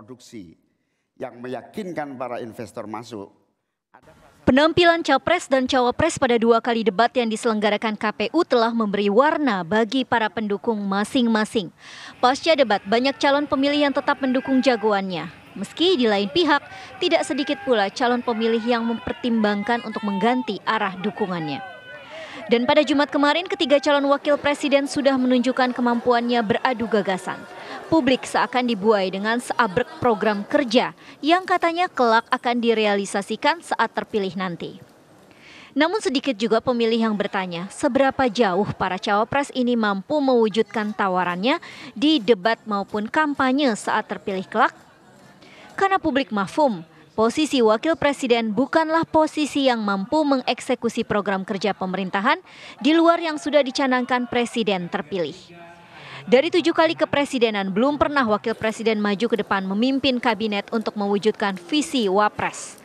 produksi yang meyakinkan para investor masuk. Penampilan capres dan cawapres pada dua kali debat yang diselenggarakan KPU telah memberi warna bagi para pendukung masing-masing. Pasca debat, banyak calon pemilih yang tetap mendukung jagoannya. Meski di lain pihak, tidak sedikit pula calon pemilih yang mempertimbangkan untuk mengganti arah dukungannya. Dan pada Jumat kemarin, ketiga calon wakil presiden sudah menunjukkan kemampuannya beradu gagasan. Publik seakan dibuai dengan seabrek program kerja yang katanya kelak akan direalisasikan saat terpilih nanti. Namun sedikit juga pemilih yang bertanya seberapa jauh para cawapres ini mampu mewujudkan tawarannya di debat maupun kampanye saat terpilih kelak. Karena publik mafum, posisi wakil presiden bukanlah posisi yang mampu mengeksekusi program kerja pemerintahan di luar yang sudah dicanangkan presiden terpilih. Dari tujuh kali kepresidenan, belum pernah wakil presiden maju ke depan memimpin kabinet untuk mewujudkan visi Wapres.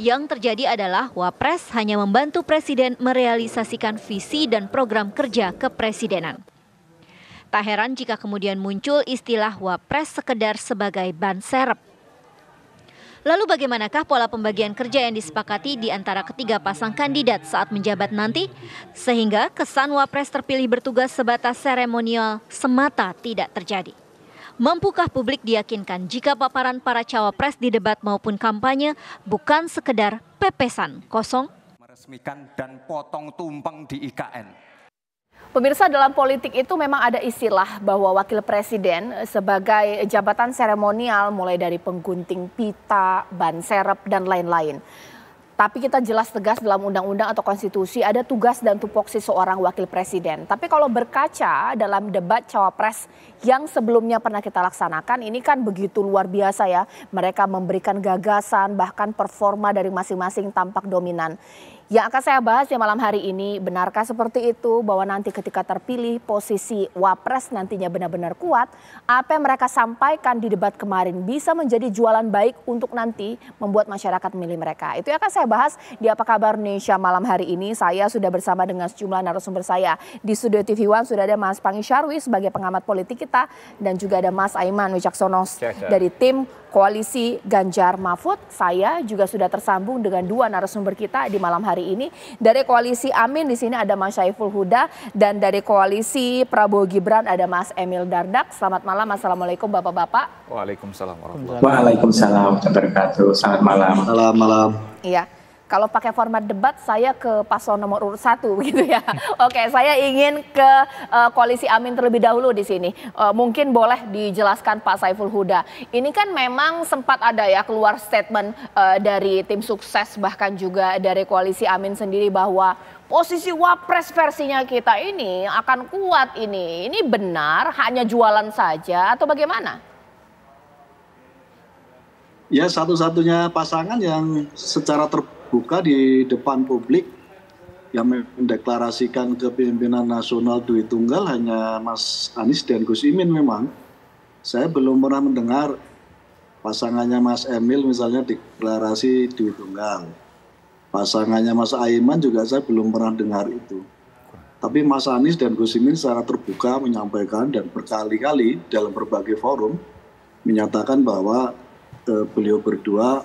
Yang terjadi adalah Wapres hanya membantu presiden merealisasikan visi dan program kerja kepresidenan. Tak heran jika kemudian muncul istilah Wapres sekedar sebagai ban serep. Lalu bagaimanakah pola pembagian kerja yang disepakati di antara ketiga pasang kandidat saat menjabat nanti? Sehingga kesan Wapres terpilih bertugas sebatas seremonial semata tidak terjadi. Mampukah publik diyakinkan jika paparan para cawapres di debat maupun kampanye bukan sekedar pepesan kosong? Meresmikan dan potong tumpeng di IKN Pemirsa dalam politik itu memang ada istilah bahwa wakil presiden sebagai jabatan seremonial mulai dari penggunting pita, ban serep, dan lain-lain. Tapi kita jelas tegas dalam undang-undang atau konstitusi ada tugas dan tupoksi seorang wakil presiden. Tapi kalau berkaca dalam debat cawapres yang sebelumnya pernah kita laksanakan, ini kan begitu luar biasa ya. Mereka memberikan gagasan bahkan performa dari masing-masing tampak dominan. Yang akan saya bahas di malam hari ini, benarkah seperti itu bahwa nanti ketika terpilih posisi wapres nantinya benar-benar kuat, apa yang mereka sampaikan di debat kemarin bisa menjadi jualan baik untuk nanti membuat masyarakat memilih mereka. Itu yang akan saya bahas di Apa Kabar Indonesia malam hari ini. Saya sudah bersama dengan sejumlah narasumber saya di studio TV One sudah ada Mas Pangi Syarwi sebagai pengamat politik kita dan juga ada Mas Aiman Wicaksono dari tim Koalisi Ganjar Mahfud. Saya juga sudah tersambung dengan dua narasumber kita di malam hari hari ini. Dari koalisi Amin di sini ada Mas Syaiful Huda dan dari koalisi Prabowo Gibran ada Mas Emil Dardak. Selamat malam, Assalamualaikum Bapak-Bapak. Waalaikumsalam Waalaikumsalam warahmatullahi wabarakatuh. Selamat malam. Selamat malam. Iya kalau pakai format debat saya ke paslon nomor urut satu gitu ya. Oke, saya ingin ke uh, koalisi Amin terlebih dahulu di sini. Uh, mungkin boleh dijelaskan Pak Saiful Huda. Ini kan memang sempat ada ya keluar statement uh, dari tim sukses bahkan juga dari koalisi Amin sendiri bahwa posisi wapres versinya kita ini akan kuat ini. Ini benar hanya jualan saja atau bagaimana? Ya satu-satunya pasangan yang secara ter buka di depan publik yang mendeklarasikan kepemimpinan nasional duit tunggal hanya Mas Anies dan Gus Imin memang. Saya belum pernah mendengar pasangannya Mas Emil misalnya deklarasi duit tunggal. Pasangannya Mas Aiman juga saya belum pernah dengar itu. Tapi Mas Anies dan Gus Imin secara terbuka menyampaikan dan berkali-kali dalam berbagai forum menyatakan bahwa eh, beliau berdua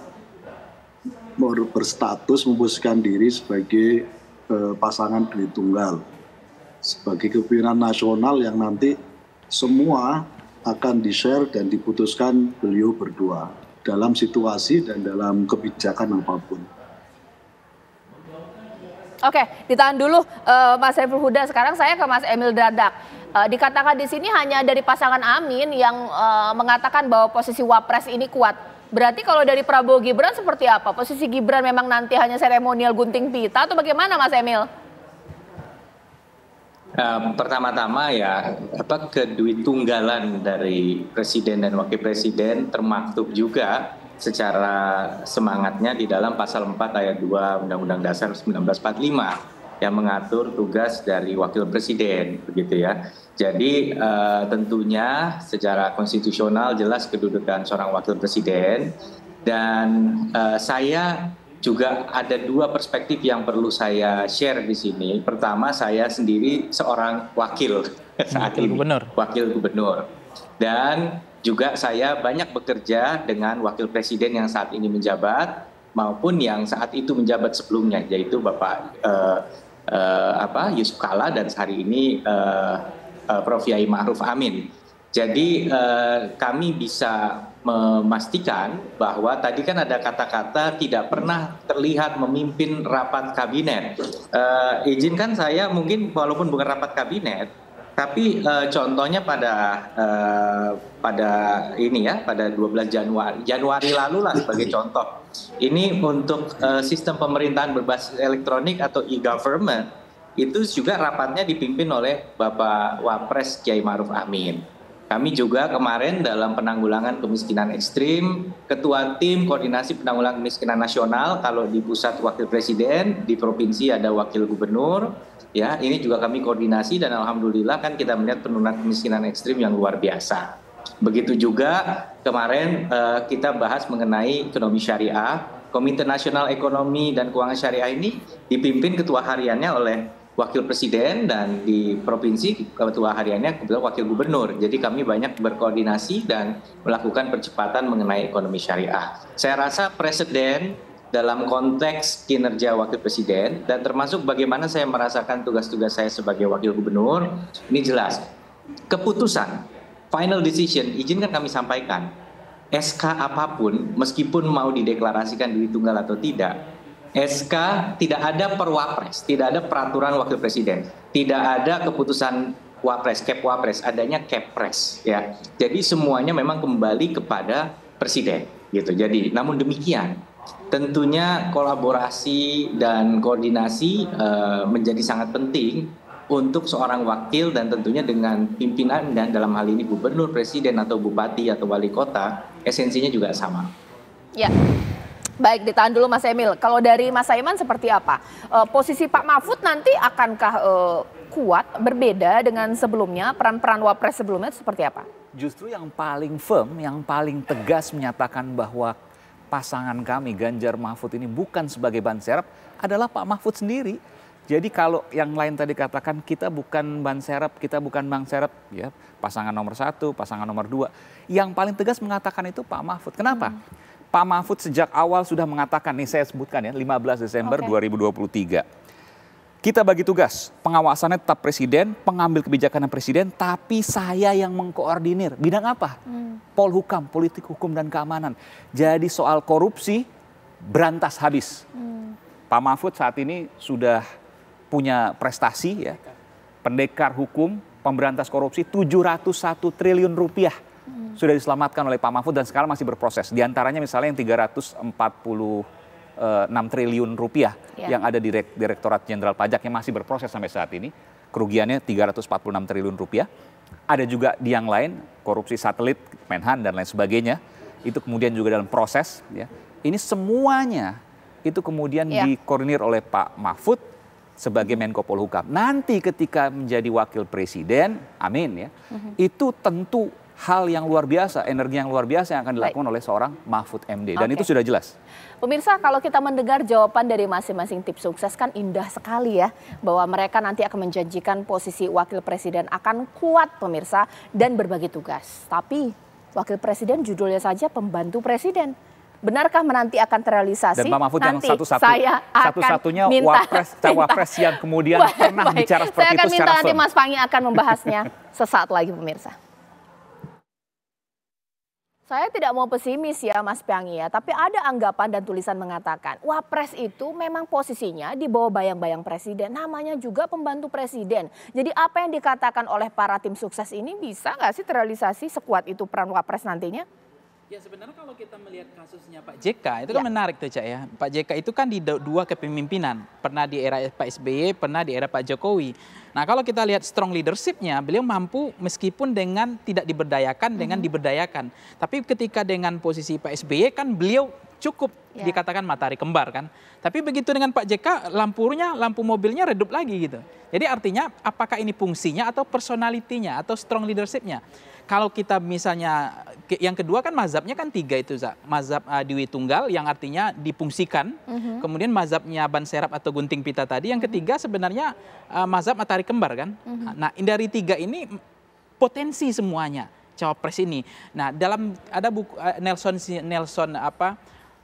berstatus memposisikan diri sebagai eh, pasangan duit tunggal sebagai kepimpinan nasional yang nanti semua akan di-share dan diputuskan beliau berdua dalam situasi dan dalam kebijakan apapun. Oke, ditahan dulu uh, Mas Saiful Huda. Sekarang saya ke Mas Emil Dadak. Uh, dikatakan di sini hanya dari pasangan Amin yang uh, mengatakan bahwa posisi Wapres ini kuat. Berarti kalau dari Prabowo Gibran seperti apa? Posisi Gibran memang nanti hanya seremonial gunting pita atau bagaimana Mas Emil? Um, pertama-tama ya apa kedui tunggalan dari presiden dan wakil presiden termaktub juga secara semangatnya di dalam pasal 4 ayat 2 Undang-Undang Dasar 1945 yang mengatur tugas dari wakil presiden begitu ya. Jadi uh, tentunya secara konstitusional jelas kedudukan seorang wakil presiden dan uh, saya juga ada dua perspektif yang perlu saya share di sini. Pertama, saya sendiri seorang wakil saat ini, gubernur. wakil gubernur, dan juga saya banyak bekerja dengan wakil presiden yang saat ini menjabat maupun yang saat itu menjabat sebelumnya, yaitu Bapak uh, uh, apa Yusuf Kala dan hari ini uh, uh, Prof Yai Ma'ruf Amin. Jadi uh, kami bisa memastikan bahwa tadi kan ada kata-kata tidak pernah terlihat memimpin rapat kabinet. Uh, izinkan saya mungkin walaupun bukan rapat kabinet, tapi uh, contohnya pada uh, pada ini ya pada 12 Januari Januari lalu lah sebagai contoh. Ini untuk uh, sistem pemerintahan berbasis elektronik atau e-government itu juga rapatnya dipimpin oleh Bapak Wapres Kiai Maruf Amin. Kami juga kemarin dalam penanggulangan kemiskinan ekstrim, ketua tim koordinasi penanggulangan kemiskinan nasional, kalau di pusat wakil presiden, di provinsi ada wakil gubernur, ya ini juga kami koordinasi dan alhamdulillah kan kita melihat penurunan kemiskinan ekstrim yang luar biasa. Begitu juga kemarin eh, kita bahas mengenai ekonomi syariah, Komite Nasional Ekonomi dan Keuangan Syariah ini dipimpin ketua hariannya oleh wakil presiden dan di provinsi ketua hariannya kebetulan wakil gubernur. Jadi kami banyak berkoordinasi dan melakukan percepatan mengenai ekonomi syariah. Saya rasa presiden dalam konteks kinerja wakil presiden dan termasuk bagaimana saya merasakan tugas-tugas saya sebagai wakil gubernur ini jelas. Keputusan final decision izinkan kami sampaikan. SK apapun meskipun mau dideklarasikan duit tunggal atau tidak, SK tidak ada perwapres, tidak ada peraturan wakil presiden, tidak ada keputusan wapres, kep wapres, adanya kepres ya. Jadi semuanya memang kembali kepada presiden gitu. Jadi namun demikian tentunya kolaborasi dan koordinasi uh, menjadi sangat penting untuk seorang wakil dan tentunya dengan pimpinan dan dalam hal ini gubernur, presiden atau bupati atau wali kota esensinya juga sama. Ya. Baik, ditahan dulu Mas Emil. Kalau dari Mas Saiman seperti apa? E, posisi Pak Mahfud nanti akankah e, kuat berbeda dengan sebelumnya? Peran-peran Wapres sebelumnya seperti apa? Justru yang paling firm, yang paling tegas menyatakan bahwa pasangan kami Ganjar Mahfud ini bukan sebagai ban serep adalah Pak Mahfud sendiri. Jadi kalau yang lain tadi katakan kita bukan ban serep, kita bukan bang serep, ya pasangan nomor satu, pasangan nomor dua. Yang paling tegas mengatakan itu Pak Mahfud. Kenapa? Hmm Pak Mahfud sejak awal sudah mengatakan, nih saya sebutkan ya, 15 Desember okay. 2023. Kita bagi tugas, pengawasannya tetap presiden, pengambil kebijakan presiden, tapi saya yang mengkoordinir. Bidang apa? Hmm. Polhukam, politik hukum dan keamanan. Jadi soal korupsi berantas habis. Hmm. Pak Mahfud saat ini sudah punya prestasi ya. Pendekar hukum, pemberantas korupsi 701 triliun rupiah sudah diselamatkan oleh Pak Mahfud dan sekarang masih berproses. Di antaranya misalnya yang 346 triliun rupiah ya. yang ada di Direktorat Jenderal Pajak yang masih berproses sampai saat ini. Kerugiannya 346 triliun rupiah. Ada juga di yang lain, korupsi satelit, Menhan dan lain sebagainya. Itu kemudian juga dalam proses. Ya. Ini semuanya itu kemudian ya. dikoordinir oleh Pak Mahfud sebagai Menko Polhukam. Nanti ketika menjadi wakil presiden, amin ya, uh mhm. -huh. itu tentu hal yang luar biasa, energi yang luar biasa yang akan dilakukan Baik. oleh seorang Mahfud MD. Dan okay. itu sudah jelas. Pemirsa, kalau kita mendengar jawaban dari masing-masing tim sukses kan indah sekali ya. Bahwa mereka nanti akan menjanjikan posisi wakil presiden akan kuat pemirsa dan berbagi tugas. Tapi wakil presiden judulnya saja pembantu presiden. Benarkah menanti akan terrealisasi? Dan Pak Mahfud yang satu-satu, satu-satunya minta, wapres, cawapres yang kemudian pernah baik. bicara seperti saya akan itu. minta nanti Mas Pangi akan membahasnya sesaat lagi pemirsa. Saya tidak mau pesimis ya Mas Piangi ya, tapi ada anggapan dan tulisan mengatakan wapres itu memang posisinya di bawah bayang-bayang presiden, namanya juga pembantu presiden. Jadi apa yang dikatakan oleh para tim sukses ini bisa nggak sih terrealisasi sekuat itu peran wapres nantinya? Ya sebenarnya kalau kita melihat kasusnya Pak JK itu kan ya. menarik tuh Cak ya. Pak JK itu kan di dua kepemimpinan, pernah di era Pak SBY, pernah di era Pak Jokowi. Nah kalau kita lihat strong leadershipnya, beliau mampu meskipun dengan tidak diberdayakan dengan hmm. diberdayakan. Tapi ketika dengan posisi Pak SBY kan beliau cukup ya. dikatakan matahari kembar kan. Tapi begitu dengan Pak JK lampunya lampu mobilnya redup lagi gitu. Jadi artinya apakah ini fungsinya atau personalitinya atau strong leadershipnya? Kalau kita misalnya yang kedua kan mazhabnya kan tiga itu Zak. Mazhab uh, Dewi Tunggal yang artinya dipungsikan. Mm -hmm. Kemudian mazhabnya Ban Serap atau Gunting Pita tadi. Yang mhm. ketiga sebenarnya uh, mazhab Matahari Kembar kan. Mm -hmm. Nah dari tiga ini potensi semuanya cawapres ini. Nah dalam ada buku uh, Nelson Nelson apa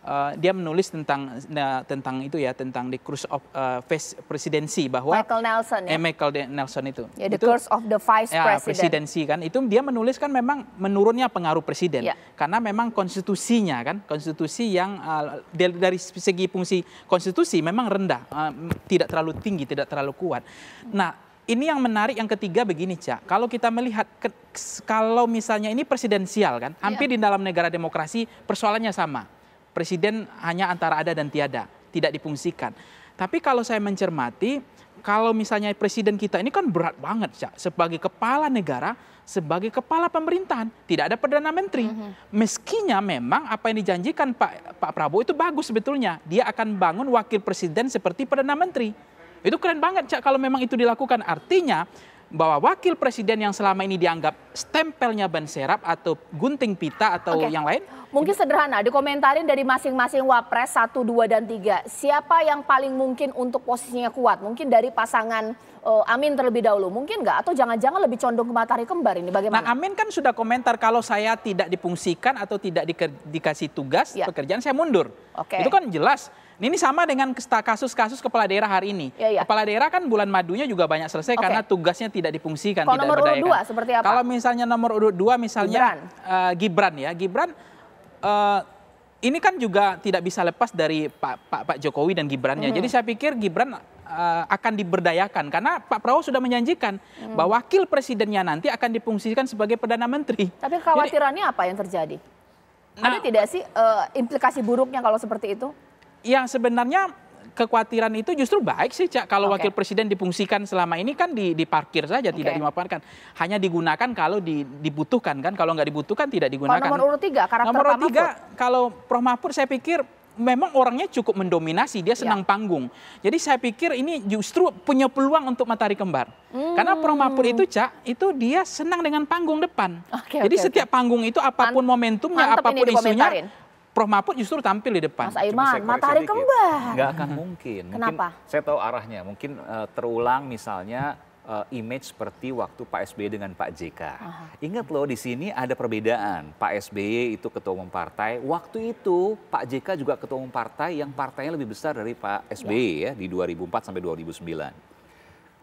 Eh, dia menulis tentang nah, tentang itu ya tentang the curse of uh, vice presidency bahwa Michael Nelson ya. Eh, Michael Nelson itu. yeah, the itu, curse of the vice ya, presidency kan itu dia menulis kan memang menurunnya pengaruh presiden yeah. karena memang konstitusinya kan konstitusi yang uh, dari, segi fungsi konstitusi memang rendah uh, tidak terlalu tinggi tidak terlalu kuat. Nah ini yang menarik yang ketiga begini cak kalau kita melihat ke, kalau misalnya ini presidensial kan ya. hampir yeah. di dalam negara demokrasi persoalannya sama presiden hanya antara ada dan tiada, tidak dipungsikan. Tapi kalau saya mencermati, kalau misalnya presiden kita ini kan berat banget cak sebagai kepala negara, sebagai kepala pemerintahan, tidak ada perdana menteri. Mhm. Meskinya memang apa yang dijanjikan Pak Pak Prabowo itu bagus sebetulnya. Dia akan bangun wakil presiden seperti perdana menteri. Itu keren banget Cak kalau memang itu dilakukan. Artinya bahwa wakil presiden yang selama ini dianggap stempelnya ban serap atau gunting pita atau okay. yang lain? Mungkin sederhana, dikomentarin dari masing-masing wapres 1, 2, dan 3. Siapa yang paling mungkin untuk posisinya kuat? Mungkin dari pasangan uh, Amin terlebih dahulu. Mungkin nggak? Atau jangan-jangan lebih condong ke Matahari Kembar ini bagaimana? Nah Amin kan sudah komentar kalau saya tidak dipungsikan atau tidak di, dikasih tugas ya. pekerjaan saya mundur. Oke, Itu kan jelas. Nah, ini sama dengan kasus-kasus kepala daerah hari ini. Ya, ya. Kepala daerah kan bulan madunya juga banyak selesai okay. karena tugasnya tidak dipungsikan. Kalau nomor urut dua seperti apa? Kalau misalnya nomor urut dua misalnya Gibran, uh, Gibran ya. Gibran uh, ini kan juga tidak bisa lepas dari Pak Pak, Pak Jokowi dan Gibrannya. Mm -hmm. Jadi saya pikir Gibran uh, akan diberdayakan karena Pak Prabowo sudah menjanjikan hmm. bahwa wakil presidennya nanti akan dipungsikan sebagai perdana menteri. Tapi khawatirannya apa yang terjadi? Nah, Ada tidak sih uh, implikasi buruknya kalau seperti itu? Yang sebenarnya kekhawatiran itu justru baik sih cak kalau okay. wakil presiden dipungsikan selama ini kan diparkir saja okay. tidak dimanfaatkan hanya digunakan kalau dibutuhkan kan kalau nggak dibutuhkan tidak digunakan kalau nomor urut tiga karakter nomor urut tiga kalau Prof Mahfud saya pikir memang orangnya cukup mendominasi, dia ya. senang ya. panggung. Jadi saya pikir ini justru punya peluang untuk Matahari Kembar. Hmm. Karena Prof Mahfud itu Cak, itu dia senang dengan panggung depan. Okay, Jadi okay, setiap okay. panggung itu apapun momentumnya, apapun isunya, Prof Mahfud justru tampil di depan. Mas Aiman, matahari kembar. Enggak akan mungkin. mungkin. Kenapa? Saya tahu arahnya. Mungkin uh, terulang misalnya uh, image seperti waktu Pak SBY dengan Pak JK. -huh. Ingat loh di sini ada perbedaan. Pak SBY itu ketua umum partai. Waktu itu Pak JK juga ketua umum partai yang partainya lebih besar dari Pak SBY yeah. ya di 2004 sampai 2009.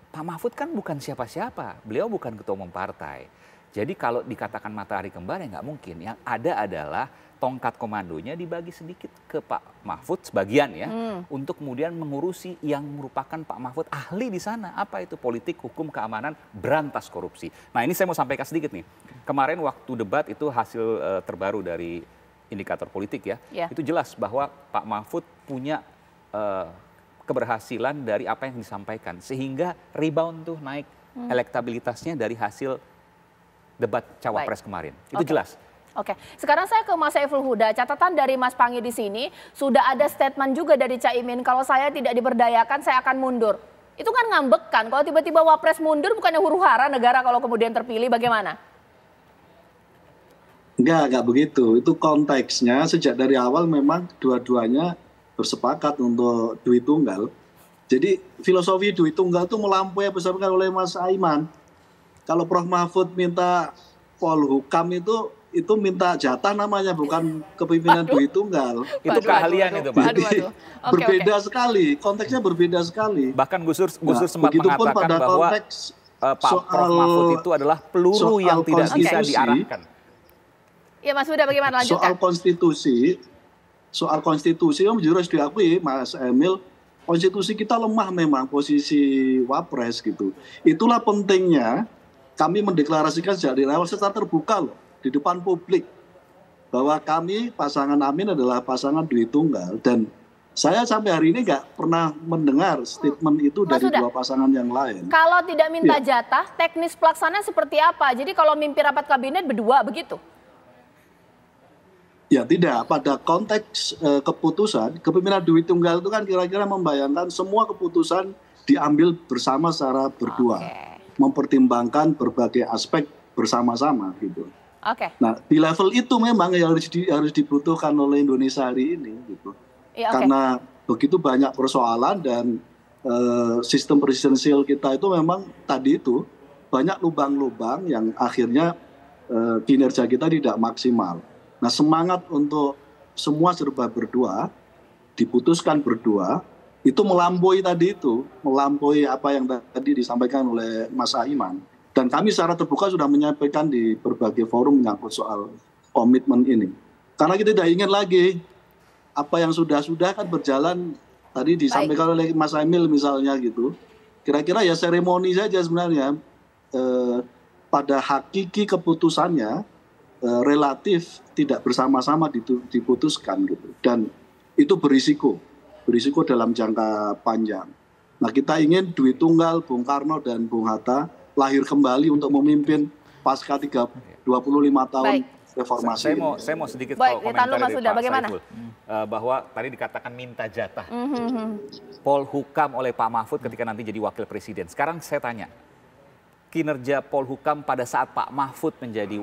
Pak Mahfud kan bukan siapa-siapa. Beliau bukan ketua umum partai. Jadi kalau dikatakan matahari kembar ya nggak mungkin. Yang ada adalah tongkat komandonya dibagi sedikit ke Pak Mahfud sebagian ya hmm. untuk kemudian mengurusi yang merupakan Pak Mahfud ahli di sana apa itu politik hukum keamanan berantas korupsi. Nah ini saya mau sampaikan sedikit nih kemarin waktu debat itu hasil uh, terbaru dari indikator politik ya yeah. itu jelas bahwa Pak Mahfud punya uh, keberhasilan dari apa yang disampaikan sehingga rebound tuh naik hmm. elektabilitasnya dari hasil debat cawapres kemarin. Itu okay. jelas. Oke, sekarang saya ke Mas Saiful Huda. Catatan dari Mas Pangi di sini sudah ada statement juga dari Caimin kalau saya tidak diberdayakan saya akan mundur. Itu kan ngambek kan? Kalau tiba-tiba wapres mundur bukannya huru hara negara kalau kemudian terpilih bagaimana? Enggak, enggak begitu. Itu konteksnya sejak dari awal memang dua-duanya bersepakat untuk duit tunggal. Jadi filosofi duit tunggal itu melampaui apa oleh Mas Aiman. Kalau Prof Mahfud minta Polhukam itu itu minta jatah namanya bukan kepemimpinan duit tunggal. Itu keahlian itu, Pak. Aduh, aduh. Okay, berbeda okay. sekali, konteksnya berbeda sekali. Bahkan Gusur Gusur nah, sempat mengatakan pada bahwa konteks uh, Pak soal, Prof Mahfud itu adalah peluru yang tidak bisa diarahkan. Ya Mas Huda bagaimana lanjutkan? Soal konstitusi, soal konstitusi yang harus diakui Mas Emil, konstitusi kita lemah memang posisi wapres gitu. Itulah pentingnya kami mendeklarasikan sejak dari awal secara terbuka loh di depan publik bahwa kami pasangan Amin adalah pasangan duit tunggal dan saya sampai hari ini nggak pernah mendengar statement itu Mas dari sudah. dua pasangan yang lain. Kalau tidak minta ya. jatah, teknis pelaksanaan seperti apa? Jadi kalau mimpi rapat kabinet berdua begitu? Ya tidak. Pada konteks e, keputusan, kepemimpinan duit tunggal itu kan kira-kira membayangkan semua keputusan diambil bersama secara berdua. Okay mempertimbangkan berbagai aspek bersama-sama gitu. Oke. Okay. Nah di level itu memang yang harus di, harus dibutuhkan oleh Indonesia hari ini gitu. Ya, okay. Karena begitu banyak persoalan dan uh, sistem presidensial kita itu memang tadi itu banyak lubang-lubang yang akhirnya uh, kinerja kita tidak maksimal. Nah semangat untuk semua serba berdua diputuskan berdua itu melampaui tadi itu, melampaui apa yang tadi disampaikan oleh Mas Aiman. Dan kami secara terbuka sudah menyampaikan di berbagai forum menyangkut soal komitmen ini. Karena kita tidak ingin lagi apa yang sudah-sudah kan berjalan tadi disampaikan Baik. oleh Mas Emil misalnya gitu. Kira-kira ya seremoni saja sebenarnya eh, pada hakiki keputusannya eh, relatif tidak bersama-sama diputuskan gitu dan itu berisiko berisiko dalam jangka panjang. Nah kita ingin Dwi Tunggal, Bung Karno dan Bung Hatta lahir kembali untuk memimpin pasca 3, 25 tahun Baik reformasi. Saya, saya mau saya mau sedikit Baik, komentar dari sudah, Pak bagaimana? Saiful uh, bahwa tadi dikatakan minta jatah. Mm -hmm. hmm, hmm. Polhukam oleh Pak Mahfud ketika nanti jadi wakil presiden. Sekarang saya tanya, kinerja Polhukam pada saat Pak Mahfud menjadi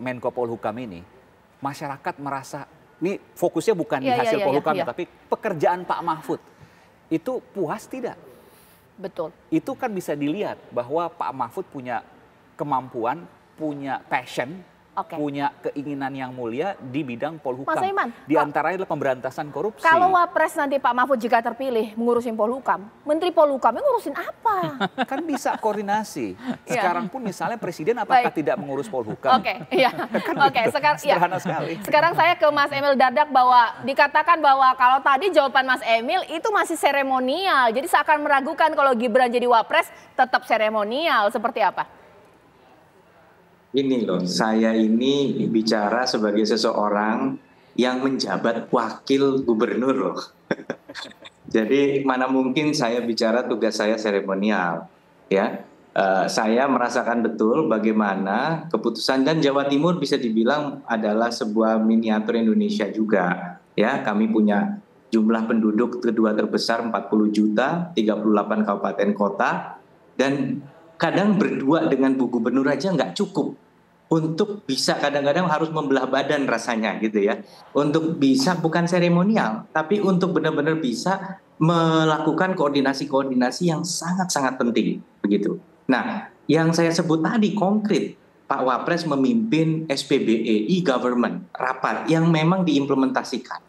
Menko Polhukam ini, masyarakat merasa ini fokusnya bukan ya, di iya, iya, hasil ya, ya, ya, tapi pekerjaan Pak Mahfud itu puas tidak? Betul. Itu kan bisa dilihat bahwa Pak Mahfud punya kemampuan, punya passion okay. punya keinginan yang mulia di bidang polhukam. Mas Iman, di antaranya adalah pemberantasan korupsi. Kalau wapres nanti Pak Mahfud jika terpilih mengurusin polhukam, menteri polhukamnya ngurusin apa? kan bisa koordinasi. Iya. Sekarang pun misalnya presiden apakah Baik. tidak mengurus polhukam? Oke, okay, iya. kan Oke, okay, gitu. sekarang ya. sekali. Sekarang saya ke Mas Emil Dardak bahwa dikatakan bahwa kalau tadi jawaban Mas Emil itu masih seremonial. Jadi seakan meragukan kalau Gibran jadi wapres tetap seremonial seperti apa? ini loh saya ini bicara sebagai seseorang yang menjabat wakil gubernur loh jadi mana mungkin saya bicara tugas saya seremonial ya Uh, saya merasakan betul bagaimana keputusan dan Jawa Timur bisa dibilang adalah sebuah miniatur Indonesia juga ya kami punya jumlah penduduk kedua terbesar 40 juta 38 kabupaten kota dan kadang berdua dengan Bu Gubernur aja nggak cukup untuk bisa kadang-kadang harus membelah badan rasanya gitu ya. Untuk bisa bukan seremonial, tapi untuk benar-benar bisa melakukan koordinasi-koordinasi yang sangat-sangat penting begitu. Nah, yang saya sebut tadi konkret Pak Wapres memimpin SPBE e-government rapat yang memang diimplementasikan.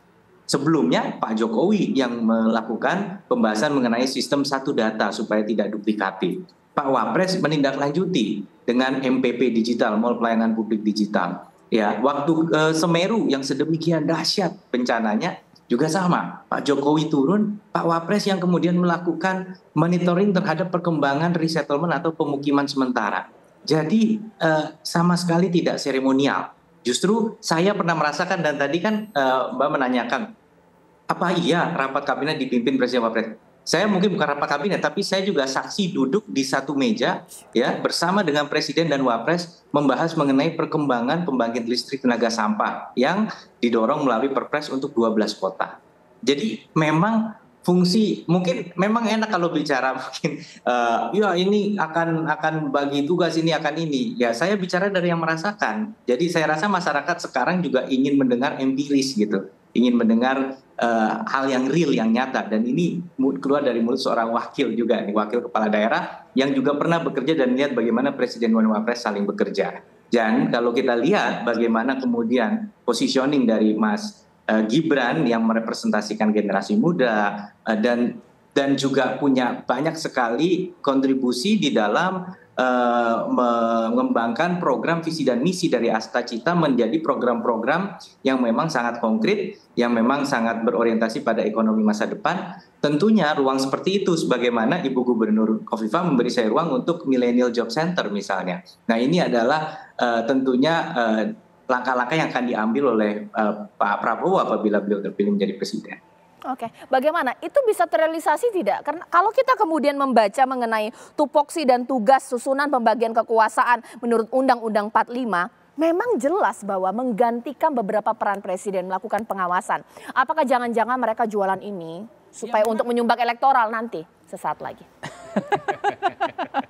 Sebelumnya Pak Jokowi yang melakukan pembahasan mengenai sistem satu data supaya tidak duplikatif. Pak Wapres menindaklanjuti dengan MPP digital, Mall Pelayanan Publik Digital. Ya, waktu e, Semeru yang sedemikian dahsyat bencananya juga sama. Pak Jokowi turun, Pak Wapres yang kemudian melakukan monitoring terhadap perkembangan resettlement atau pemukiman sementara. Jadi e, sama sekali tidak seremonial. Justru saya pernah merasakan dan tadi kan e, Mbak menanyakan apa iya rapat kabinet dipimpin Presiden Wapres? saya mungkin bukan rapat kabinet tapi saya juga saksi duduk di satu meja ya bersama dengan presiden dan wapres membahas mengenai perkembangan pembangkit listrik tenaga sampah yang didorong melalui perpres untuk 12 kota. Jadi memang fungsi mungkin memang enak kalau bicara mungkin uh, ya ini akan akan bagi tugas ini akan ini ya saya bicara dari yang merasakan jadi saya rasa masyarakat sekarang juga ingin mendengar empiris gitu ingin mendengar uh, hal yang real yang nyata dan ini keluar dari mulut seorang wakil juga nih wakil kepala daerah yang juga pernah bekerja dan lihat bagaimana presiden dan wapres saling bekerja dan kalau kita lihat bagaimana kemudian positioning dari Mas uh, Gibran yang merepresentasikan generasi muda uh, dan dan juga punya banyak sekali kontribusi di dalam Eh, mengembangkan program visi dan misi dari Asta Cita menjadi program-program yang memang sangat konkret, yang memang sangat berorientasi pada ekonomi masa depan. Tentunya ruang seperti itu sebagaimana Ibu Gubernur Kofifa memberi saya ruang untuk Millennial Job Center misalnya. Nah, ini adalah uh, tentunya langkah eh, langkah-langkah yang akan diambil oleh uh, Pak Prabowo apabila beliau terpilih menjadi presiden. Oke, okay. bagaimana itu bisa terrealisasi tidak? Karena kalau kita kemudian membaca mengenai tupoksi dan tugas susunan pembagian kekuasaan menurut Undang-Undang 45, memang jelas bahwa menggantikan beberapa peran presiden melakukan pengawasan. Apakah jangan-jangan mereka jualan ini iya, supaya ya, untuk menyumbang elektoral nanti sesaat lagi?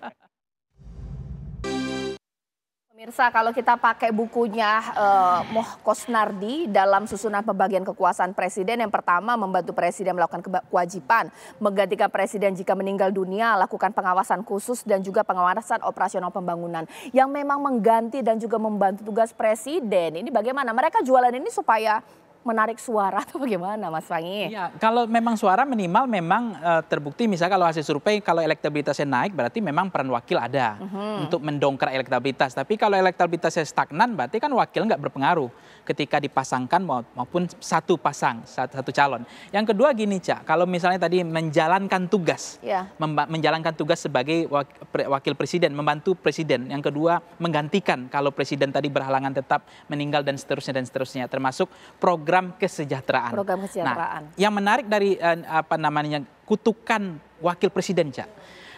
Pemirsa, kalau kita pakai bukunya uh, Moh Kosnardi dalam susunan pembagian kekuasaan presiden, yang pertama membantu presiden melakukan kewajiban, menggantikan presiden jika meninggal dunia, lakukan pengawasan khusus dan juga pengawasan operasional pembangunan yang memang mengganti dan juga membantu tugas presiden. Ini bagaimana mereka jualan ini supaya menarik suara atau bagaimana Mas Wangi? Ya, kalau memang suara minimal memang uh, terbukti misalnya kalau hasil survei kalau elektabilitasnya naik berarti memang peran wakil ada uh mhm. -huh. untuk mendongkrak elektabilitas. Tapi kalau elektabilitasnya stagnan berarti kan wakil nggak berpengaruh ketika dipasangkan maupun satu pasang satu calon. Yang kedua gini cak, kalau misalnya tadi menjalankan tugas, ya. menjalankan tugas sebagai wakil presiden, membantu presiden. Yang kedua menggantikan kalau presiden tadi berhalangan tetap meninggal dan seterusnya dan seterusnya, termasuk program kesejahteraan. Program nah, kesejahteraan. Nah, yang menarik dari eh, apa namanya kutukan wakil presiden cak.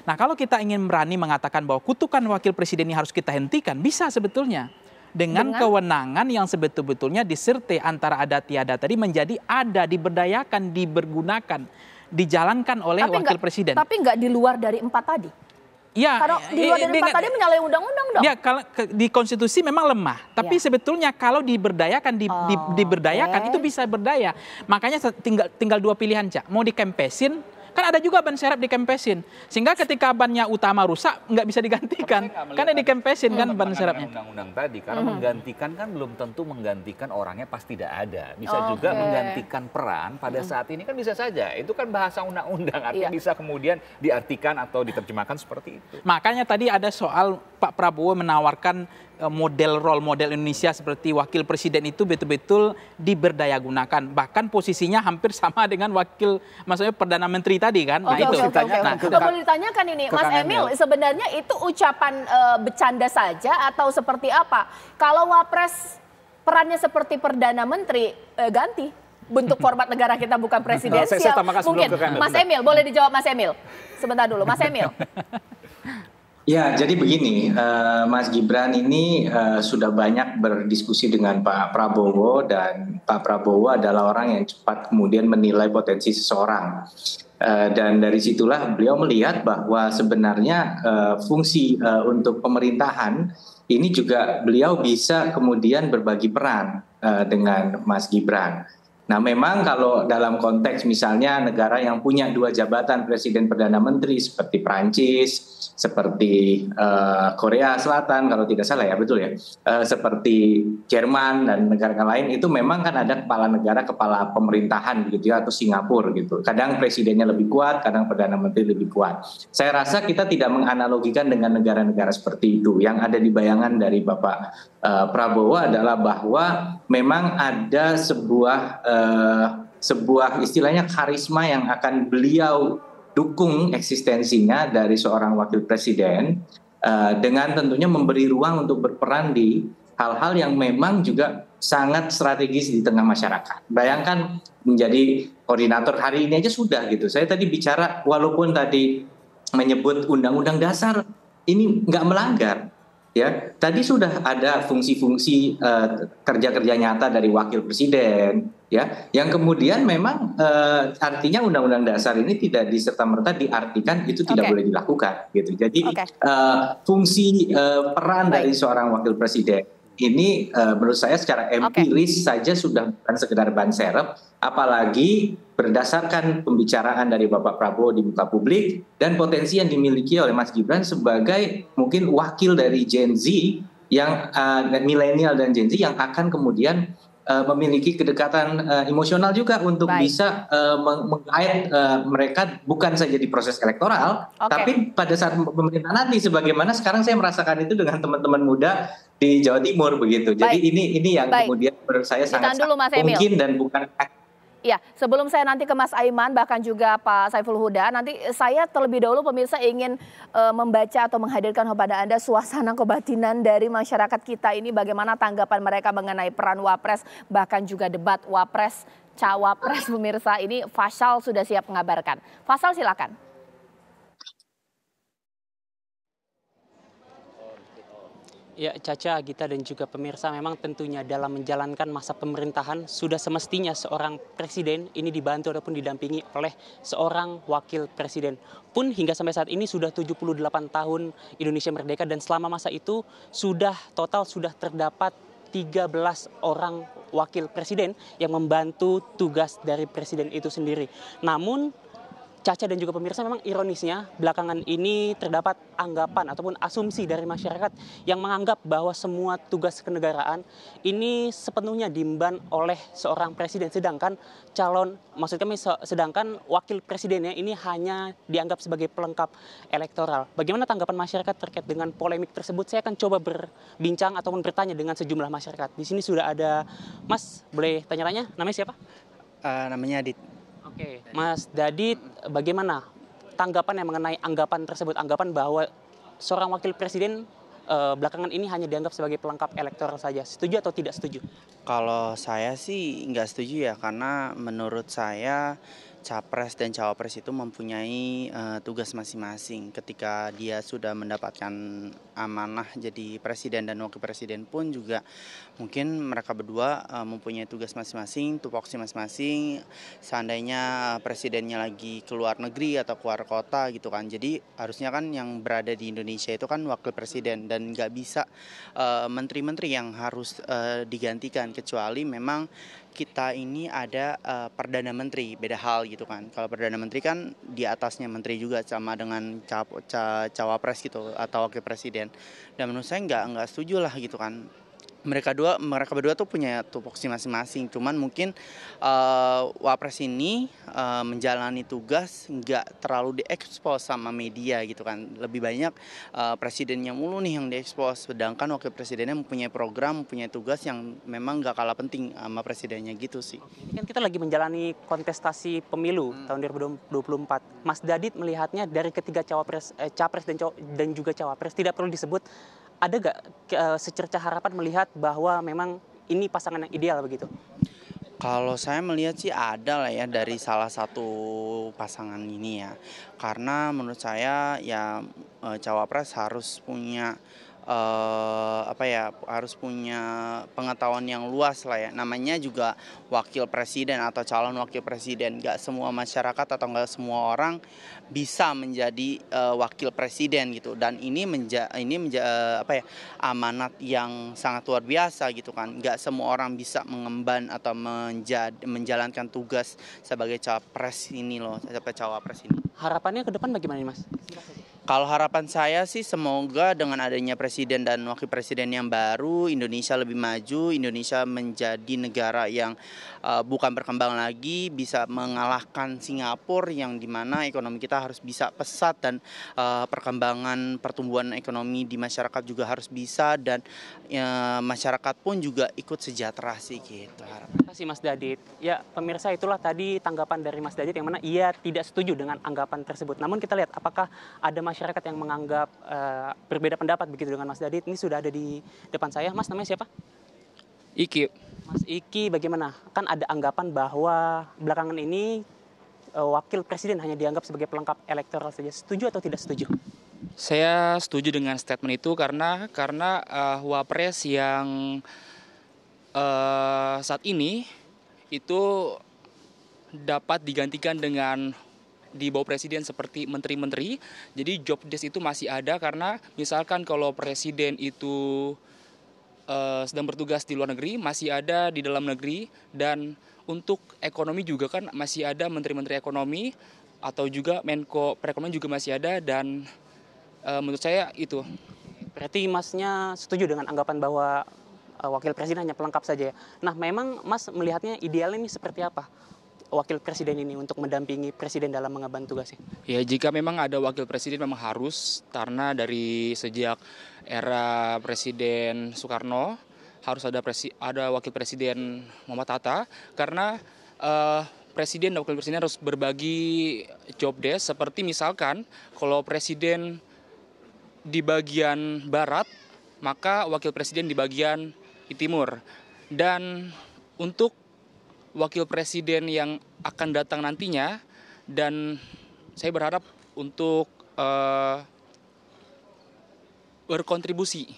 Nah, kalau kita ingin berani mengatakan bahwa kutukan wakil presiden ini harus kita hentikan, bisa sebetulnya dengan, dengan kewenangan yang sebetul-betulnya disertai antara ada tiada tadi menjadi ada diberdayakan dibergunakan dijalankan oleh tapi wakil enggak, presiden. Tapi nggak di luar dari empat tadi. Ya, kalau di luar eh, dari empat tadi menyalahi undang-undang dong. Ya, kalau di konstitusi memang lemah, tapi ya. sebetulnya kalau diberdayakan di, oh, di, diberdayakan okay. itu bisa berdaya. Makanya tinggal tinggal dua pilihan, Cak. Mau dikempesin Kan ada juga ban serep di kempesin. Sehingga ketika bannya utama rusak nggak bisa digantikan. Karena di kempesin kan ban serepnya. Undang-undang tadi karena hmm. menggantikan kan belum tentu menggantikan orangnya pas tidak ada. Bisa oh, juga menggantikan peran pada hmm. saat ini kan bisa saja. Itu kan bahasa undang-undang artinya yeah. bisa kemudian diartikan atau diterjemahkan seperti itu. Makanya tadi ada soal Pak Prabowo menawarkan Eh, model role model Indonesia seperti wakil presiden itu betul-betul diberdaya gunakan bahkan posisinya hampir sama dengan wakil maksudnya perdana menteri tadi kan nah, okay, nah itu okay, okay. Nah, boleh ditanyakan ini Mas Emil sebenarnya itu ucapan e, bercanda saja atau seperti apa kalau wapres perannya seperti perdana menteri e, ganti bentuk format negara kita bukan nah, presidensial saya, mungkin Mas Emil boleh dijawab Mas Emil sebentar dulu Mas Emil Ya, jadi begini, eh, Mas Gibran ini eh, sudah banyak berdiskusi dengan Pak Prabowo dan Pak Prabowo adalah orang yang cepat kemudian menilai potensi seseorang. Eh, dan dari situlah beliau melihat bahwa sebenarnya fungsi untuk pemerintahan ini juga beliau bisa kemudian berbagi peran dengan Mas Gibran. Nah, memang kalau dalam konteks misalnya negara yang punya dua jabatan presiden perdana menteri seperti Prancis, seperti uh, Korea Selatan kalau tidak salah ya, betul ya. Uh, seperti Jerman dan negara lain itu memang kan ada kepala negara, kepala pemerintahan gitu ya atau Singapura gitu. Kadang presidennya lebih kuat, kadang perdana menteri lebih kuat. Saya rasa kita tidak menganalogikan dengan negara-negara seperti itu. Yang ada di bayangan dari Bapak uh, Prabowo adalah bahwa memang ada sebuah uh, uh, sebuah istilahnya karisma yang akan beliau dukung eksistensinya dari seorang wakil presiden uh, dengan tentunya memberi ruang untuk berperan di hal-hal yang memang juga sangat strategis di tengah masyarakat. Bayangkan menjadi koordinator hari ini aja sudah gitu. Saya tadi bicara walaupun tadi menyebut undang-undang dasar ini nggak melanggar, ya tadi sudah ada fungsi-fungsi kerja eh, kerja-kerja nyata dari wakil presiden ya yang kemudian memang uh, artinya undang-undang dasar ini tidak diserta merta diartikan itu tidak okay. boleh dilakukan gitu jadi okay. uh, eh, fungsi uh, peran Baik. dari seorang wakil presiden ini uh, menurut saya secara empiris okay. saja sudah bukan sekedar ban serep, apalagi berdasarkan pembicaraan dari Bapak Prabowo di muka publik dan potensi yang dimiliki oleh Mas Gibran sebagai mungkin wakil dari Gen Z yang uh, milenial dan Gen Z yang akan kemudian uh, memiliki kedekatan uh, emosional juga untuk Baik. bisa uh, mengait uh, mereka bukan saja di proses elektoral, okay. tapi pada saat pemerintahan nanti sebagaimana sekarang saya merasakan itu dengan teman-teman muda di Jawa Timur begitu. Baik. Jadi ini ini yang Baik. kemudian menurut saya sangat dulu, Mas Emil. mungkin dan bukan Ya, sebelum saya nanti ke Mas Aiman bahkan juga Pak Saiful Huda, nanti saya terlebih dahulu pemirsa ingin e, membaca atau menghadirkan kepada Anda suasana kebatinan dari masyarakat kita ini bagaimana tanggapan mereka mengenai peran Wapres bahkan juga debat Wapres Cawapres pemirsa ini Fasal sudah siap mengabarkan. Fasal silakan. Ya, Caca, Gita dan juga pemirsa memang tentunya dalam menjalankan masa pemerintahan sudah semestinya seorang presiden ini dibantu ataupun didampingi oleh seorang wakil presiden. Pun hingga sampai saat ini sudah 78 tahun Indonesia merdeka dan selama masa itu sudah total sudah terdapat 13 orang wakil presiden yang membantu tugas dari presiden itu sendiri. Namun Caca dan juga pemirsa memang ironisnya belakangan ini terdapat anggapan ataupun asumsi dari masyarakat yang menganggap bahwa semua tugas kenegaraan ini sepenuhnya diemban oleh seorang presiden sedangkan calon maksud kami sedangkan wakil presidennya ini hanya dianggap sebagai pelengkap elektoral. Bagaimana tanggapan masyarakat terkait dengan polemik tersebut? Saya akan coba berbincang ataupun bertanya dengan sejumlah masyarakat. Di sini sudah ada Mas, boleh tanya-tanya namanya siapa? Uh, namanya Adit. Oke, Mas Dadi, bagaimana tanggapan yang mengenai anggapan tersebut? Anggapan bahwa seorang wakil presiden uh, belakangan ini hanya dianggap sebagai pelengkap elektoral saja. Setuju atau tidak setuju? Kalau saya sih nggak setuju ya, karena menurut saya capres dan cawapres itu mempunyai uh, tugas masing-masing. Ketika dia sudah mendapatkan amanah jadi presiden dan wakil presiden pun juga mungkin mereka berdua uh, mempunyai tugas masing-masing, tupoksi masing-masing. Seandainya eh, presidennya lagi keluar negeri atau keluar kota gitu kan. Jadi harusnya kan yang berada di Indonesia itu kan wakil presiden dan nggak bisa menteri-menteri uh, yang harus uh, digantikan kecuali memang kita ini ada uh, perdana menteri, beda hal gitu kan. Kalau perdana menteri kan di atasnya menteri juga sama dengan cawapres gitu atau wakil presiden. Dan menurut saya nggak nggak setuju lah gitu kan mereka dua mereka berdua tuh punya tupoksi masing-masing. Cuman mungkin uh, Wapres ini uh, menjalani tugas nggak terlalu diekspos sama media gitu kan. Lebih banyak uh, presidennya mulu nih yang diekspos. Sedangkan wakil presidennya mempunyai program, mempunyai tugas yang memang nggak kalah penting sama presidennya gitu sih. Ini kan kita lagi menjalani kontestasi pemilu hmm. tahun 2024. Mas Dadit melihatnya dari ketiga cawapres eh, capres dan, dan juga cawapres tidak perlu disebut ada gak uh, eh, secerca harapan melihat bahwa memang ini pasangan yang ideal begitu? Kalau saya melihat sih ada lah ya dari salah satu pasangan ini ya. Karena menurut saya ya eh, cawapres harus punya eh, apa ya harus punya pengetahuan yang luas lah ya. Namanya juga wakil presiden atau calon wakil presiden. nggak semua masyarakat atau nggak semua orang bisa menjadi uh, wakil presiden gitu. Dan ini menja ini menja eh, apa ya amanat yang sangat luar biasa gitu kan. nggak semua orang bisa mengemban atau menjad menjalankan tugas sebagai cawapres ini loh, sebagai cawapres ini. Harapannya ke depan bagaimana nih mas? Kalau harapan saya sih semoga dengan adanya presiden dan wakil presiden yang baru Indonesia lebih maju, Indonesia menjadi negara yang uh, bukan berkembang lagi, bisa mengalahkan Singapura yang dimana ekonomi kita harus bisa pesat dan uh, perkembangan pertumbuhan ekonomi di masyarakat juga harus bisa dan uh, masyarakat pun juga ikut sejahtera sih gitu harapan. Terima kasih Mas Dadit. Ya pemirsa itulah tadi tanggapan dari Mas Dadit yang mana ia tidak setuju dengan anggapan tersebut. Namun kita lihat apakah ada masyarakat masyarakat yang menganggap uh, berbeda pendapat begitu dengan Mas Dadi. Ini sudah ada di depan saya. Mas namanya siapa? Iki. Mas Iki bagaimana? Kan ada anggapan bahwa belakangan ini uh, wakil presiden hanya dianggap sebagai pelengkap elektoral saja. Setuju atau tidak setuju? Saya setuju dengan statement itu karena karena uh, wapres yang uh, saat ini itu dapat digantikan dengan di bawah presiden seperti menteri-menteri. Jadi job desk itu masih ada karena misalkan kalau presiden itu uh, sedang bertugas di luar negeri, masih ada di dalam negeri dan untuk ekonomi juga kan masih ada menteri-menteri ekonomi atau juga Menko Perekonomian juga masih ada dan uh, menurut saya itu. Berarti masnya setuju dengan anggapan bahwa uh, wakil presiden hanya pelengkap saja ya. Nah, memang Mas melihatnya idealnya ini seperti apa? wakil presiden ini untuk mendampingi presiden dalam mengemban tugasnya? Ya jika memang ada wakil presiden memang harus karena dari sejak era presiden Soekarno harus ada presi, ada wakil presiden Muhammad Hatta karena uh, presiden dan wakil presiden harus berbagi job desk seperti misalkan kalau presiden di bagian barat maka wakil presiden di bagian timur dan untuk wakil presiden yang akan datang nantinya dan saya berharap untuk uh, berkontribusi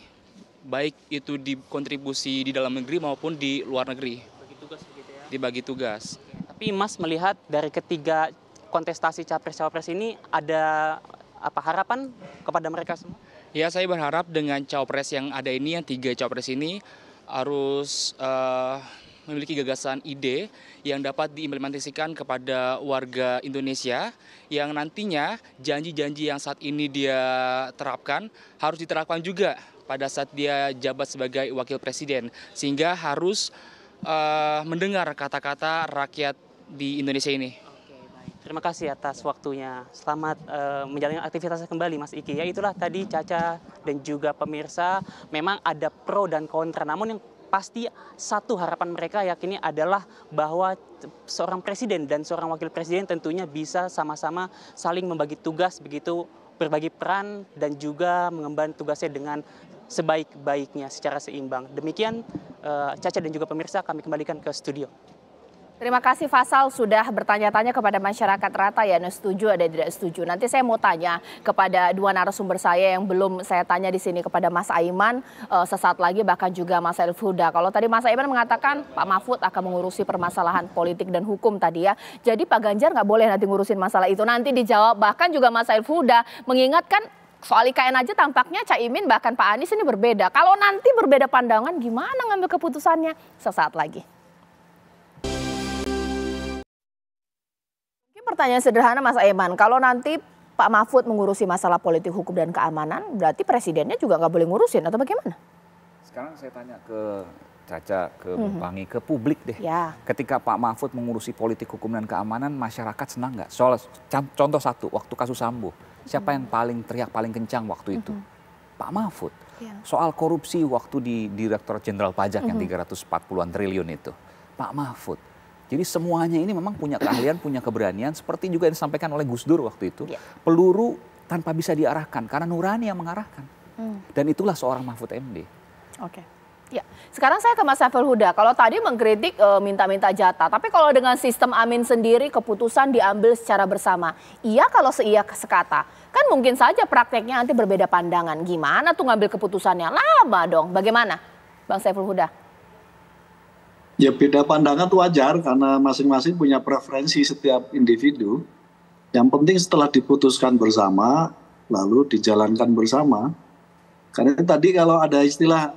baik itu di kontribusi di dalam negeri maupun di luar negeri. dibagi tugas ya. Dibagi tugas. Tapi Mas melihat dari ketiga kontestasi capres-cawapres ini ada apa harapan kepada mereka semua? Ya, saya berharap dengan cawapres yang ada ini, yang tiga cawapres ini harus uh, memiliki gagasan ide yang dapat diimplementasikan kepada warga Indonesia yang nantinya janji-janji yang saat ini dia terapkan harus diterapkan juga pada saat dia jabat sebagai wakil presiden sehingga harus uh, mendengar kata-kata rakyat di Indonesia ini. Terima kasih atas waktunya. Selamat uh, eh, menjalani aktivitasnya kembali Mas Iki. Ya itulah tadi Caca dan juga pemirsa memang ada pro dan kontra. Namun yang pasti satu harapan mereka yakini adalah bahwa seorang presiden dan seorang wakil presiden tentunya bisa sama-sama saling membagi tugas begitu berbagi peran dan juga mengemban tugasnya dengan sebaik-baiknya secara seimbang. Demikian eh, Caca dan juga pemirsa kami kembalikan ke studio. Terima kasih Fasal sudah bertanya-tanya kepada masyarakat rata ya setuju ada tidak setuju. Nanti saya mau tanya kepada dua narasumber saya yang belum saya tanya di sini kepada Mas Aiman uh, sesaat lagi bahkan juga Mas Elfuda. Kalau tadi Mas Aiman mengatakan Pak Mahfud akan mengurusi permasalahan politik dan hukum tadi ya. Jadi Pak Ganjar nggak boleh nanti ngurusin masalah itu. Nanti dijawab bahkan juga Mas Elfuda mengingatkan soal IKN aja tampaknya Caimin bahkan Pak Anies ini berbeda. Kalau nanti berbeda pandangan gimana ngambil keputusannya? Sesaat lagi. Ini pertanyaan sederhana Mas Aiman. Kalau nanti Pak Mahfud mengurusi masalah politik hukum dan keamanan, berarti presidennya juga nggak boleh ngurusin atau bagaimana? Sekarang saya tanya ke Caca, ke mm-hmm. Bangi, ke publik deh. Ya. Ketika Pak Mahfud mengurusi politik hukum dan keamanan, masyarakat senang nggak? Soal contoh satu, waktu kasus Sambo, siapa mm-hmm. yang paling teriak paling kencang waktu itu? Mm-hmm. Pak Mahfud. Ya. Soal korupsi waktu di Direktur Jenderal Pajak mm-hmm. yang 340-an mhm. triliun itu, Pak Mahfud jadi semuanya ini memang punya keahlian, punya keberanian. Seperti juga yang disampaikan oleh Gus Dur waktu itu. Yeah. Peluru tanpa bisa diarahkan karena nurani yang mengarahkan. Hmm. Dan itulah seorang Mahfud MD. Oke. Okay. Ya, sekarang saya ke Mas Saiful Huda. Kalau tadi mengkritik e, minta-minta jatah, tapi kalau dengan sistem Amin sendiri keputusan diambil secara bersama. Iya kalau seia sekata. Kan mungkin saja prakteknya nanti berbeda pandangan. Gimana tuh ngambil keputusannya? Lama dong. Bagaimana? Bang Saiful Huda. Ya beda pandangan itu wajar karena masing-masing punya preferensi setiap individu. Yang penting setelah diputuskan bersama, lalu dijalankan bersama. Karena tadi kalau ada istilah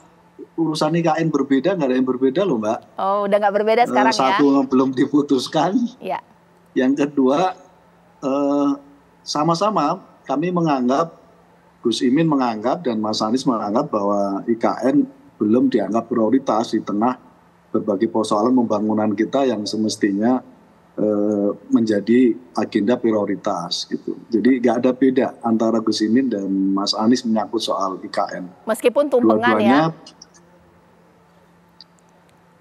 urusan IKN berbeda, nggak ada yang berbeda loh Mbak. Oh, udah nggak berbeda eh, sekarang Satu, ya? Satu belum diputuskan. Ya. Yang kedua, eh, sama-sama eh, kami menganggap, Gus Imin menganggap dan Mas Anies menganggap bahwa IKN belum dianggap prioritas di tengah berbagai persoalan pembangunan kita yang semestinya eh, menjadi agenda prioritas gitu. Jadi nggak ada beda antara Gus Imin dan Mas Anies menyangkut soal IKN. Meskipun tumpengan Dua ya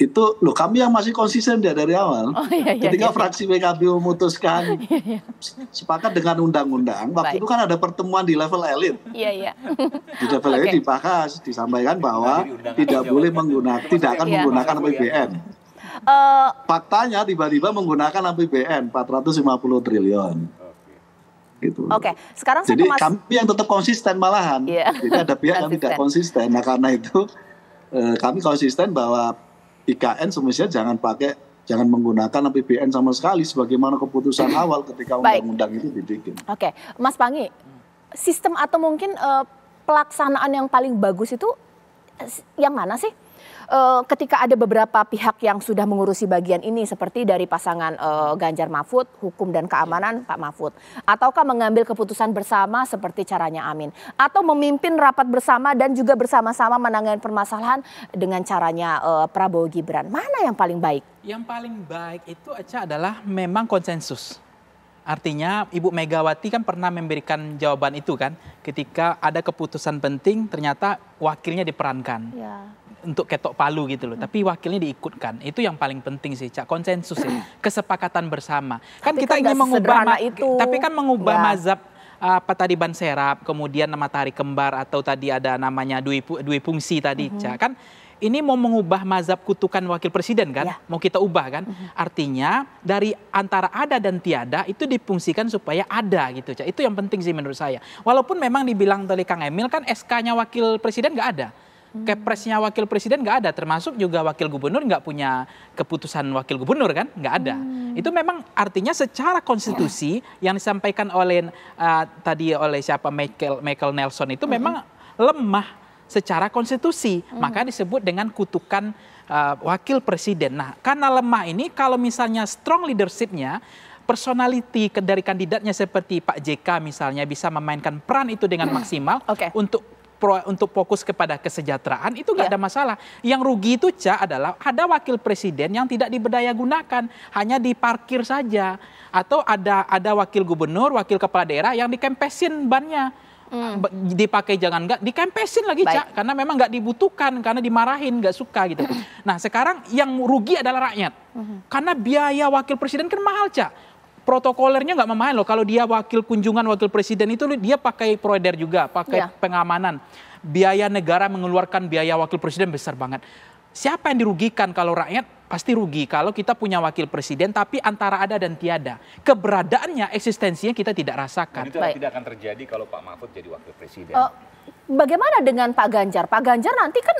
itu loh kami yang masih konsisten ya dari awal. Oh, iya, iya, Ketika iya, iya. fraksi PKB memutuskan iya, iya. sepakat dengan undang-undang, waktu Baik. itu kan ada pertemuan di level elit. Iya iya. Di level okay. elit dibahas, disampaikan bahwa tidak boleh menggunakan, tidak akan iya. menggunakan APBN. Ya. Uh, eh, Faktanya tiba-tiba menggunakan APBN 450 triliun. Gitu. Oke, okay. sekarang jadi mas... kami yang tetap konsisten malahan. Yeah. Jadi ada pihak yang tidak konsisten. Nah karena itu eh, kami konsisten bahwa IKN semestinya jangan pakai jangan menggunakan APBN sama sekali sebagaimana keputusan awal ketika undang-undang itu dibikin. Oke, Mas Pangi, sistem atau mungkin uh, pelaksanaan yang paling bagus itu eh, yang mana sih? uh, ketika ada beberapa pihak yang sudah mengurusi bagian ini seperti dari pasangan uh, Ganjar Mahfud, hukum dan keamanan Pak Mahfud, ataukah mengambil keputusan bersama seperti caranya Amin, atau memimpin rapat bersama dan juga bersama-sama menangani permasalahan dengan caranya uh, Prabowo Gibran, mana yang paling baik? Yang paling baik itu Eca adalah memang konsensus. Artinya Ibu Megawati kan pernah memberikan jawaban itu kan, ketika ada keputusan penting ternyata wakilnya diperankan. Ya untuk ketok palu gitu loh, tapi wakilnya diikutkan. Itu yang paling penting sih, Cak. Konsensus ya, kesepakatan bersama. Kan tapi kita kan ingin mengubah itu. tapi kan mengubah ya. mazhab ah, apa tadi ban serap, kemudian nama tari kembar atau tadi ada namanya dui dui fungsi tadi, -hmm. Cak. Kan ini mau mengubah mazhab kutukan wakil presiden kan? Ya. Mau kita ubah kan? Mm -hmm. Artinya dari antara ada dan tiada itu dipungsikan supaya ada gitu. Cak. Itu yang penting sih menurut saya. Walaupun memang dibilang oleh Kang Emil kan SK-nya wakil presiden gak ada. Hmm. Kepresnya wakil presiden nggak ada, termasuk juga wakil gubernur nggak punya keputusan wakil gubernur kan, nggak ada. Hmm. Itu memang artinya secara konstitusi iya. yang disampaikan oleh uh, tadi oleh siapa Michael Michael Nelson itu hmm. memang lemah secara konstitusi. Hmm. Maka disebut dengan kutukan uh, wakil presiden. Nah, karena lemah ini kalau misalnya strong leadershipnya personality dari kandidatnya seperti Pak JK misalnya bisa memainkan peran itu dengan maksimal okay. untuk pro, untuk fokus kepada kesejahteraan itu nggak yeah. ada masalah. Yang rugi itu cak adalah ada wakil presiden yang tidak diberdaya gunakan, hanya diparkir saja. Atau ada ada wakil gubernur, wakil kepala daerah yang dikempesin bannya. Hmm. dipakai jangan nggak dikempesin lagi Baik. cak karena memang nggak dibutuhkan karena dimarahin nggak suka gitu nah sekarang yang rugi adalah rakyat hmm. karena biaya wakil presiden kan mahal cak protokolernya nggak memain loh. Kalau dia wakil kunjungan wakil presiden itu dia pakai proeder juga, pakai ya. pengamanan. Biaya negara mengeluarkan biaya wakil presiden besar banget. Siapa yang dirugikan kalau rakyat pasti rugi kalau kita punya wakil presiden tapi antara ada dan tiada. Keberadaannya, eksistensinya kita tidak rasakan. itu Baik. tidak akan terjadi kalau Pak Mahfud jadi wakil presiden. Uh, bagaimana dengan Pak Ganjar? Pak Ganjar nanti kan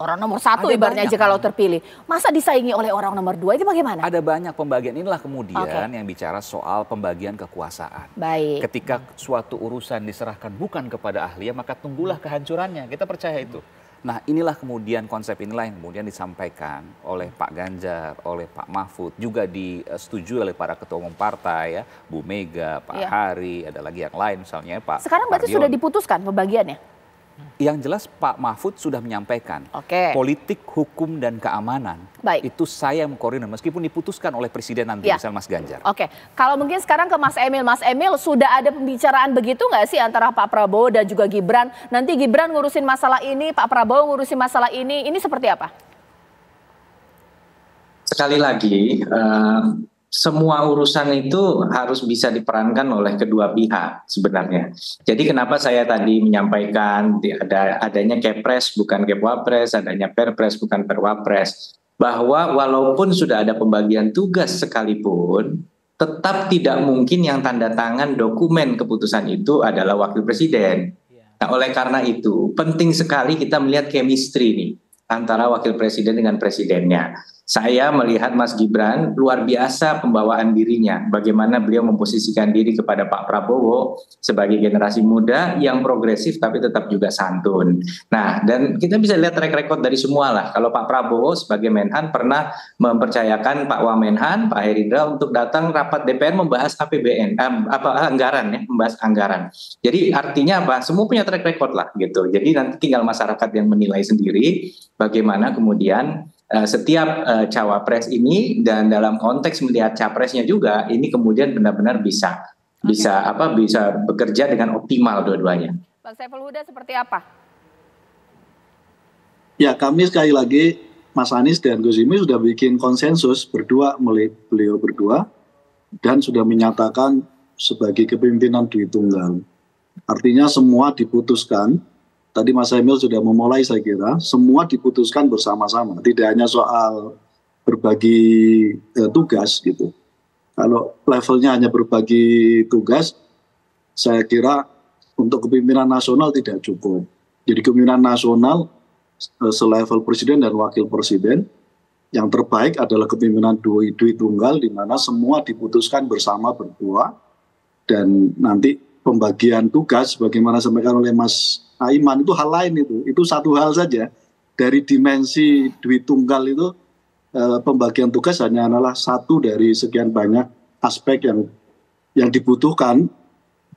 orang nomor satu ada ibaratnya banyak. aja kalau terpilih. Masa disaingi oleh orang nomor dua itu bagaimana? Ada banyak pembagian. Inilah kemudian okay. yang bicara soal pembagian kekuasaan. Baik. Ketika suatu urusan diserahkan bukan kepada ahli, ya, maka tunggulah kehancurannya. Kita percaya itu. Nah inilah kemudian konsep inilah yang kemudian disampaikan oleh Pak Ganjar, oleh Pak Mahfud, juga disetujui oleh para ketua umum partai ya, Bu Mega, Pak iya. Hari, ada lagi yang lain misalnya Pak. Sekarang berarti Pardion. sudah diputuskan pembagiannya? Yang jelas Pak Mahfud sudah menyampaikan okay. politik, hukum dan keamanan Baik. itu saya yang mengkoordinir meskipun diputuskan oleh presiden nanti ya. misalnya Mas Ganjar. Oke, kalau mungkin sekarang ke Mas Emil, Mas Emil sudah ada pembicaraan begitu nggak sih antara Pak Prabowo dan juga Gibran? Nanti Gibran ngurusin masalah ini, Pak Prabowo ngurusin masalah ini, ini seperti apa? Sekali lagi. Eh, semua urusan itu harus bisa diperankan oleh kedua pihak sebenarnya. Jadi kenapa saya tadi menyampaikan ada adanya kepres bukan kepwapres, adanya perpres bukan perwapres, bahwa walaupun sudah ada pembagian tugas sekalipun, tetap tidak mungkin yang tanda tangan dokumen keputusan itu adalah wakil presiden. Iya. Nah, oleh karena itu penting sekali kita melihat chemistry nih antara wakil presiden dengan presidennya saya melihat Mas Gibran luar biasa pembawaan dirinya, bagaimana beliau memposisikan diri kepada Pak Prabowo sebagai generasi muda yang progresif tapi tetap juga santun. Nah, dan kita bisa lihat track record dari semua lah. Kalau Pak Prabowo sebagai Menhan pernah mempercayakan Pak Wamenhan, Pak Herindra untuk datang rapat DPR membahas APBN, eh, apa anggaran ya, membahas anggaran. Jadi artinya apa? Semua punya track record lah gitu. Jadi nanti tinggal masyarakat yang menilai sendiri bagaimana kemudian Eh, setiap uh, cawapres ini dan dalam konteks melihat capresnya juga ini kemudian benar-benar bisa okay. bisa apa bisa bekerja dengan optimal dua-duanya. Bang Saiful Huda seperti apa? Ya kami sekali lagi Mas Anies dan Gus Imin sudah bikin konsensus berdua melihat beliau berdua dan sudah menyatakan sebagai kepimpinan duit tunggal. Artinya semua diputuskan tadi Mas Emil sudah memulai saya kira, semua diputuskan bersama-sama, tidak hanya soal berbagi eh, tugas gitu. Kalau levelnya hanya berbagi tugas, saya kira untuk kepimpinan nasional tidak cukup. Jadi kepimpinan nasional e, selevel presiden dan wakil presiden. Yang terbaik adalah kepemimpinan dua dui tunggal di mana semua diputuskan bersama berdua dan nanti pembagian tugas bagaimana sampaikan oleh Mas Aiman itu hal lain itu. Itu satu hal saja dari dimensi duit tunggal itu e, pembagian tugas hanya adalah satu dari sekian banyak aspek yang yang dibutuhkan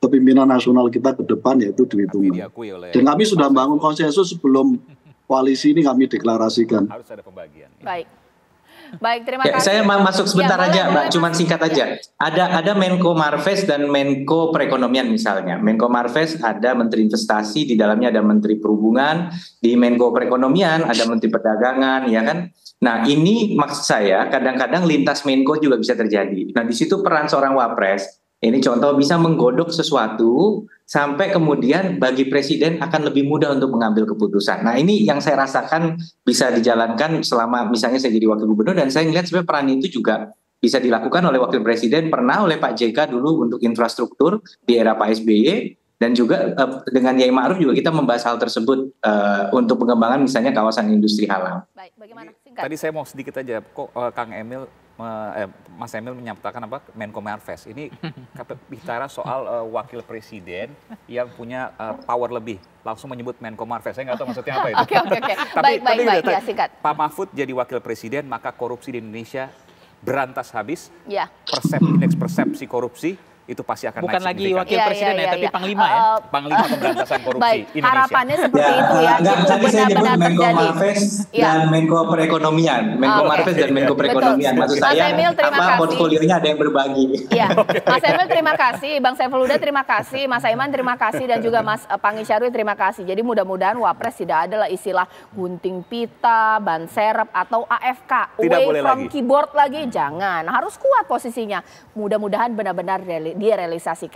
kepemimpinan nasional kita ke depan yaitu duit tunggal. Dan kami sudah bangun konsensus sebelum koalisi ini kami deklarasikan. Harus ada pembagian. Baik. Baik, terima kasih. Saya masuk ya, sebentar ya, aja, Mbak. Cuman singkat aja. Ada ada Menko Marves dan Menko Perekonomian misalnya. Menko Marves ada Menteri Investasi, di dalamnya ada Menteri Perhubungan, di Menko Perekonomian ada Menteri Perdagangan, ya kan? Nah, ini maksud saya kadang-kadang lintas Menko juga bisa terjadi. Nah, di situ peran seorang Wapres ini contoh bisa menggodok sesuatu sampai kemudian bagi presiden akan lebih mudah untuk mengambil keputusan. Nah ini yang saya rasakan bisa dijalankan selama misalnya saya jadi wakil gubernur dan saya melihat sebenarnya peran itu juga bisa dilakukan oleh wakil presiden pernah oleh Pak JK dulu untuk infrastruktur di era Pak SBY dan juga eh, dengan Yai Ma'ruf juga kita membahas hal tersebut eh, untuk pengembangan misalnya kawasan industri halal. Baik, bagaimana? Tadi saya mau sedikit aja kok eh, Kang Emil eh, Mas Emil menyatakan apa Menko Marves. Ini bicara soal uh, wakil presiden yang punya uh, power lebih, langsung menyebut Menko Marves. Saya nggak tahu maksudnya apa itu. Oke oke oke. Baik baik baik ya singkat. Pak Mahfud jadi wakil presiden maka korupsi di Indonesia berantas habis. Ya. Persep indeks persepsi korupsi itu pasti akan Bukan naik lagi wakil iya, iya, presiden ya, ya, ya, tapi ya. panglima ya. Eh, panglima pemberantasan korupsi Baik, Indonesia. Harapannya seperti ya, itu ya. Enggak, tadi saya nyebut Menko Marves ya. dan Menko Perekonomian. Menko ah, Marves dan Menko Perekonomian. Maksud saya Emil, apa kasih. portfolionya ada yang berbagi. ya. Mas Emil terima kasih, Bang Saiful Huda terima kasih, Mas Aiman terima kasih dan juga Mas eh, Pangi Syarwi terima kasih. Jadi mudah-mudahan Wapres tidak ada lah istilah gunting pita, ban serep atau AFK. Away from keyboard lagi jangan. Harus kuat posisinya. Mudah-mudahan benar-benar direalisasikan